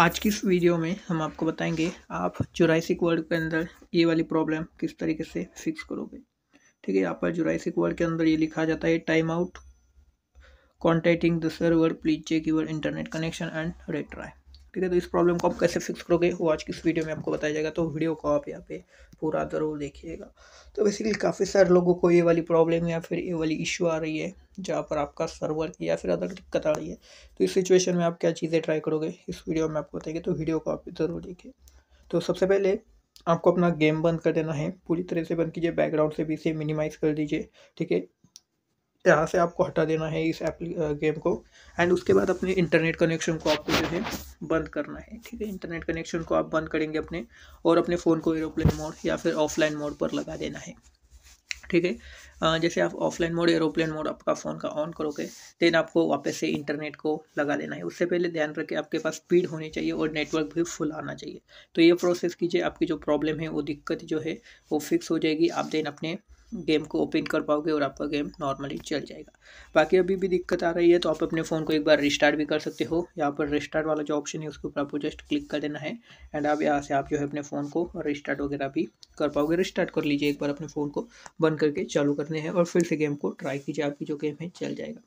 आज की इस वीडियो में हम आपको बताएंगे आप जुराइसिक वर्ल्ड के अंदर ये वाली प्रॉब्लम किस तरीके से फिक्स करोगे ठीक है यहाँ पर जुरासिक वर्ल्ड के अंदर ये लिखा जाता है time out contacting the server please check your internet connection and retry ठीक है तो इस प्रॉब्लम को आप कैसे फिक्स करोगे वो आज की इस वीडियो में आपको बताया जाएगा तो वीडियो को आप यहाँ पे पूरा ज़रूर देखिएगा तो बेसिकली काफ़ी सारे लोगों को ये वाली प्रॉब्लम या फिर ये वाली इशू आ रही है जहाँ पर आपका सर्वर की या फिर अदर दिक्कत आ रही है तो इस सिचुएशन में आप क्या चीज़ें ट्राई करोगे इस वीडियो में आपको बताएंगे तो वीडियो को आप ज़रूर देखिए तो सबसे पहले आपको अपना गेम बंद कर देना है पूरी तरह से बंद कीजिए बैकग्राउंड से भी इसे मिनिमाइज़ कर दीजिए ठीक है यहाँ से आपको हटा देना है इस एप्ली गेम को एंड उसके बाद अपने इंटरनेट कनेक्शन को आपको जो है बंद करना है ठीक है इंटरनेट कनेक्शन को आप बंद करेंगे अपने और अपने फ़ोन को एरोप्लेन मोड या फिर ऑफलाइन मोड पर लगा देना है ठीक है जैसे आप ऑफलाइन मोड एरोप्लेन मोड आपका फ़ोन का ऑन करोगे देन आपको वापस से इंटरनेट को लगा देना है उससे पहले ध्यान रखें आपके पास स्पीड होनी चाहिए और नेटवर्क भी फुल आना चाहिए तो ये प्रोसेस कीजिए आपकी जो प्रॉब्लम है वो दिक्कत जो है वो फिक्स हो जाएगी आप देन अपने गेम को ओपन कर पाओगे और आपका गेम नॉर्मली चल जाएगा बाकी अभी भी दिक्कत आ रही है तो आप अपने फ़ोन को एक बार रिस्टार्ट भी कर सकते हो यहाँ पर रिस्टार्ट वाला जो ऑप्शन है उसके ऊपर आपको जस्ट क्लिक कर देना है एंड आप यहाँ से आप जो है अपने फ़ोन को रिस्टार्ट वगैरह भी कर पाओगे रिस्टार्ट कर लीजिए एक बार अपने फ़ोन को बंद करके चालू करने हैं और फिर से गेम को ट्राई कीजिए आपकी जो गेम है चल जाएगा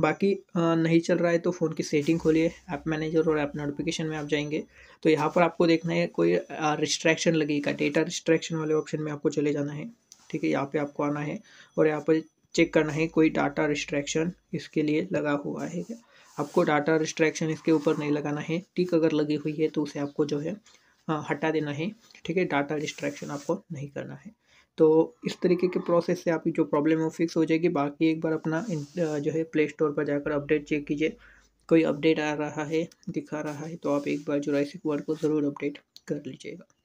बाकी नहीं चल रहा है तो फ़ोन की सेटिंग खोलिए ऐप मैनेजर और ऐप नोटिफिकेशन में आप जाएंगे तो यहाँ पर आपको देखना है कोई रिस्ट्रैक्शन लगेगा डेटा रिस्ट्रैक्शन वाले ऑप्शन में आपको चले जाना है ठीक है यहाँ पे आपको आना है और यहाँ पर चेक करना है कोई डाटा रिस्ट्रैक्शन इसके लिए लगा हुआ है आपको डाटा रिस्ट्रैक्शन इसके ऊपर नहीं लगाना है टिक अगर लगी हुई है तो उसे आपको जो है हाँ, हटा देना है ठीक है डाटा रिस्ट्रैक्शन आपको नहीं करना है तो इस तरीके के प्रोसेस से आपकी जो प्रॉब्लम है वो फिक्स हो जाएगी बाकी एक बार अपना जो है प्ले स्टोर पर जाकर अपडेट चेक कीजिए कोई अपडेट आ रहा है दिखा रहा है तो आप एक बार राइसिक वर्ड को ज़रूर अपडेट कर लीजिएगा